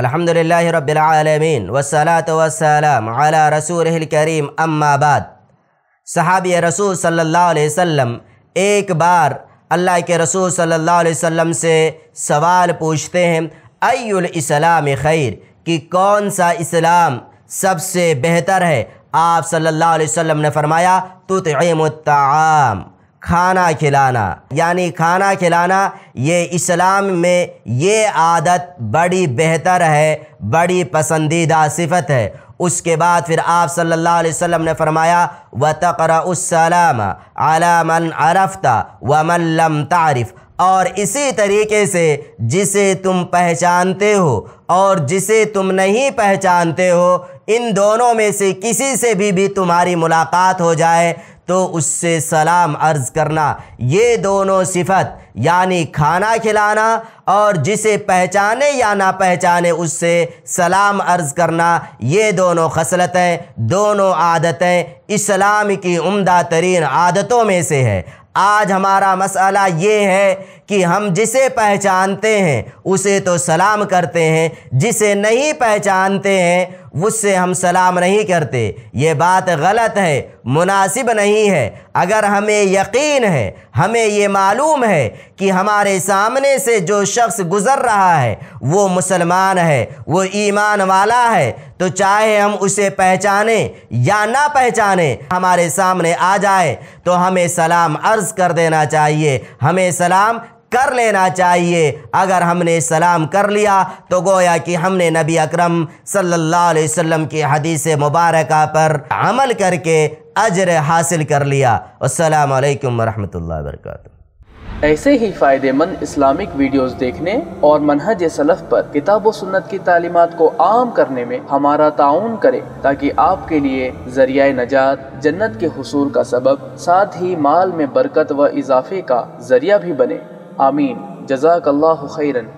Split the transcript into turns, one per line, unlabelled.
अलहमदिल्ला रबालमीन वसलात वसलाम अला रसूल करीम अम्माबाद सहाबी रसूल सल्ला अलैहि एक बार अल्लाह के रसूल सल्लल्लाहु अलैहि वसल्लम से सवाल पूछते हैं अयुल इस्लाम खैर कि कौन सा इस्लाम सबसे बेहतर है आप सल्लल्लाहु अलैहि वसल्लम ने फरमाया तो तुतम खाना खिलाना यानी खाना खिलाना ये इस्लाम में ये आदत बड़ी बेहतर है बड़ी पसंदीदा सिफत है उसके बाद फिर आप सल्लल्लाहु अलैहि वसल्लम ने फरमाया व तकराम अला मन अरफ्ता व मन लम तारिफ और इसी तरीके से जिसे तुम पहचानते हो और जिसे तुम नहीं पहचानते हो इन दोनों में से किसी से भी भी तुम्हारी मुलाकात हो जाए तो उससे सलाम अर्ज़ करना ये दोनों सिफत यानी खाना खिलाना और जिसे पहचाने या ना पहचाने उससे सलाम अर्ज़ करना ये दोनों खसलतें दोनों आदतें इस्लाम की उम्दा तरीन आदतों में से है आज हमारा मसाला ये है कि हम जिसे पहचानते हैं उसे तो सलाम करते हैं जिसे नहीं पहचानते हैं उससे हम सलाम नहीं करते ये बात गलत है मुनासिब नहीं है अगर हमें यकीन है हमें ये मालूम है कि हमारे सामने से जो शख्स गुज़र रहा है वो मुसलमान है वो ईमान वाला है तो चाहे हम उसे पहचाने या ना पहचाने हमारे सामने आ जाए तो हमें सलाम अर्ज़ कर देना चाहिए हमें सलाम कर लेना चाहिए अगर हमने सलाम कर लिया तो गोया कि हमने नबी अकरम सल्लल्लाहु अलैहि वसल्लम की हदीस मुबारक पर अमल करके अजर हासिल कर लिया असलकम वरहमल वरक
ऐसे ही फ़ायदेमंद इस्लामिक वीडियोस देखने और मनहज सलफ़ पर किताब व सुन्नत की तालीमत को आम करने में हमारा ताउन करें ताकि आपके लिए जरिया नजात जन्नत के हसूल का सबब साथ ही माल में बरकत व इजाफे का जरिया भी बने आमीन जजाकल्ला खैरन